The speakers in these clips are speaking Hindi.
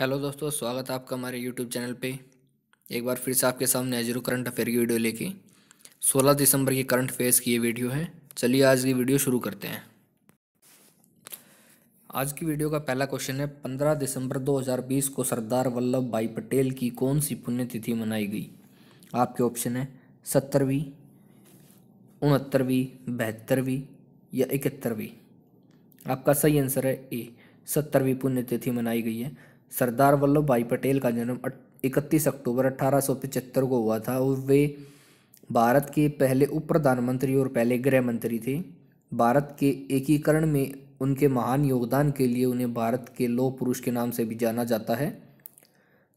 हेलो दोस्तों स्वागत है आपका हमारे यूट्यूब चैनल पे एक बार फिर से आपके सामने जीरो करंट अफेयर की वीडियो लेके 16 दिसंबर की करंट अफेयर्स की ये वीडियो है चलिए आज की वीडियो शुरू करते हैं आज की वीडियो का पहला क्वेश्चन है पंद्रह दिसंबर 2020 को सरदार वल्लभ भाई पटेल की कौन सी पुण्यतिथि मनाई गई आपके ऑप्शन है सत्तरवीं उनहत्तरवीं बहत्तरवीं या इकहत्तरवीं आपका सही आंसर है ए सत्तरवीं पुण्यतिथि मनाई गई है सरदार वल्लभ भाई पटेल का जन्म इकतीस अक्टूबर अठारह को हुआ था और वे भारत के पहले उप प्रधानमंत्री और पहले गृह मंत्री थे भारत के एकीकरण में उनके महान योगदान के लिए उन्हें भारत के लोह पुरुष के नाम से भी जाना जाता है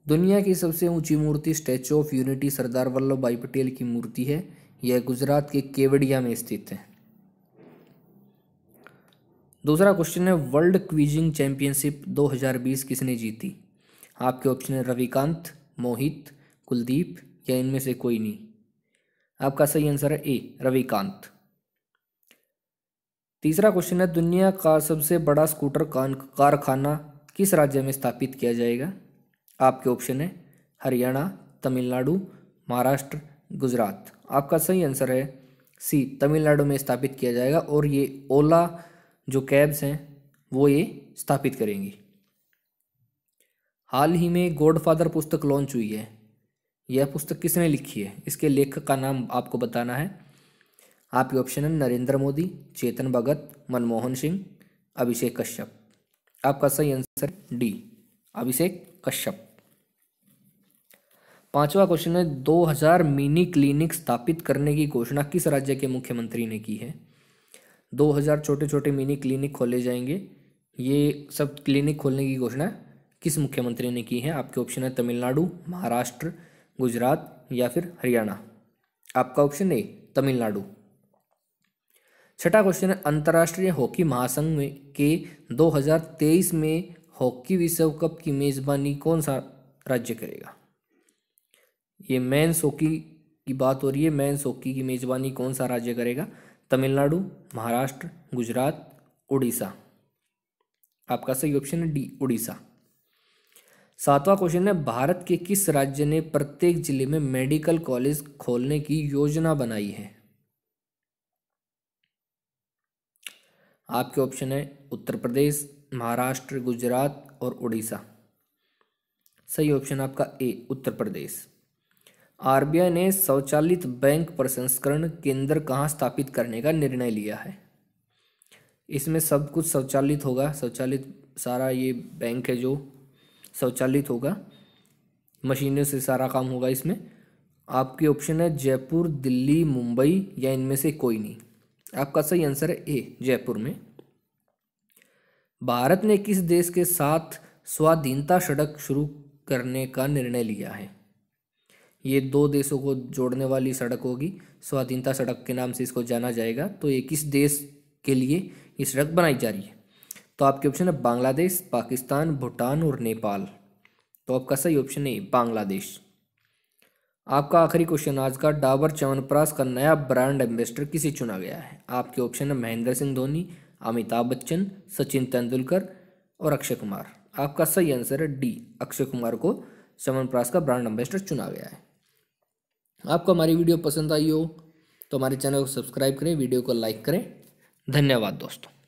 दुनिया की सबसे ऊंची मूर्ति statue of unity Sardar Vallabh Bhai Patel की मूर्ति है यह गुजरात के केवड़िया में स्थित है दूसरा क्वेश्चन है वर्ल्ड क्वीजिंग चैंपियनशिप 2020 किसने जीती आपके ऑप्शन है रविकांत मोहित कुलदीप या इनमें से कोई नहीं आपका सही आंसर है ए रविकांत तीसरा क्वेश्चन है दुनिया का सबसे बड़ा स्कूटर कारखाना किस राज्य में स्थापित किया जाएगा आपके ऑप्शन है हरियाणा तमिलनाडु महाराष्ट्र गुजरात आपका सही आंसर है सी तमिलनाडु में स्थापित किया जाएगा और ये ओला जो कैब्स हैं वो ये स्थापित करेंगी हाल ही में गॉडफादर पुस्तक लॉन्च हुई है यह पुस्तक किसने लिखी है इसके लेखक का नाम आपको बताना है आपके ऑप्शन है नरेंद्र मोदी चेतन भगत मनमोहन सिंह अभिषेक कश्यप आपका सही आंसर डी अभिषेक कश्यप पांचवा क्वेश्चन है 2000 मिनी क्लिनिक स्थापित करने की घोषणा किस राज्य के मुख्यमंत्री ने की है दो हज़ार छोटे छोटे मिनी क्लिनिक खोले जाएंगे ये सब क्लिनिक खोलने की घोषणा किस मुख्यमंत्री ने की है आपके ऑप्शन है तमिलनाडु महाराष्ट्र गुजरात या फिर हरियाणा आपका ऑप्शन ए तमिलनाडु छठा क्वेश्चन है अंतर्राष्ट्रीय हॉकी महासंघ में के 2023 में हॉकी विश्व कप की मेज़बानी कौन सा राज्य करेगा ये मैंस हॉकी की बात हो रही है मैंस हॉकी की मेज़बानी कौन सा राज्य करेगा तमिलनाडु महाराष्ट्र गुजरात उड़ीसा आपका सही ऑप्शन है डी उड़ीसा सातवां क्वेश्चन है भारत के किस राज्य ने प्रत्येक जिले में मेडिकल कॉलेज खोलने की योजना बनाई है आपके ऑप्शन है उत्तर प्रदेश महाराष्ट्र गुजरात और उड़ीसा सही ऑप्शन आपका ए उत्तर प्रदेश आरबीआई ने स्वचालित बैंक प्रसंस्करण केंद्र कहाँ स्थापित करने का निर्णय लिया है इसमें सब कुछ स्वचालित होगा स्वचालित सारा ये बैंक है जो स्वचालित होगा मशीनों से सारा काम होगा इसमें आपके ऑप्शन है जयपुर दिल्ली मुंबई या इनमें से कोई नहीं आपका सही आंसर है ए जयपुर में भारत ने किस देश के साथ स्वाधीनता सड़क शुरू करने का निर्णय लिया है ये दो देशों को जोड़ने वाली सड़क होगी स्वाधीनता सड़क के नाम से इसको जाना जाएगा तो ये किस देश के लिए ये सड़क बनाई जा रही है तो आपके ऑप्शन है बांग्लादेश पाकिस्तान भूटान और नेपाल तो आपका सही ऑप्शन है बांग्लादेश आपका आखिरी क्वेश्चन आज का डाबर च्यवनप्राश का नया ब्रांड एम्बेसडर किसे चुना गया है आपके ऑप्शन है महेंद्र सिंह धोनी अमिताभ बच्चन सचिन तेंदुलकर और अक्षय कुमार आपका सही आंसर है डी अक्षय कुमार को च्यवनप्राश का ब्रांड एम्बेसडर चुना गया है आपको हमारी वीडियो पसंद आई हो तो हमारे चैनल को सब्सक्राइब करें वीडियो को लाइक करें धन्यवाद दोस्तों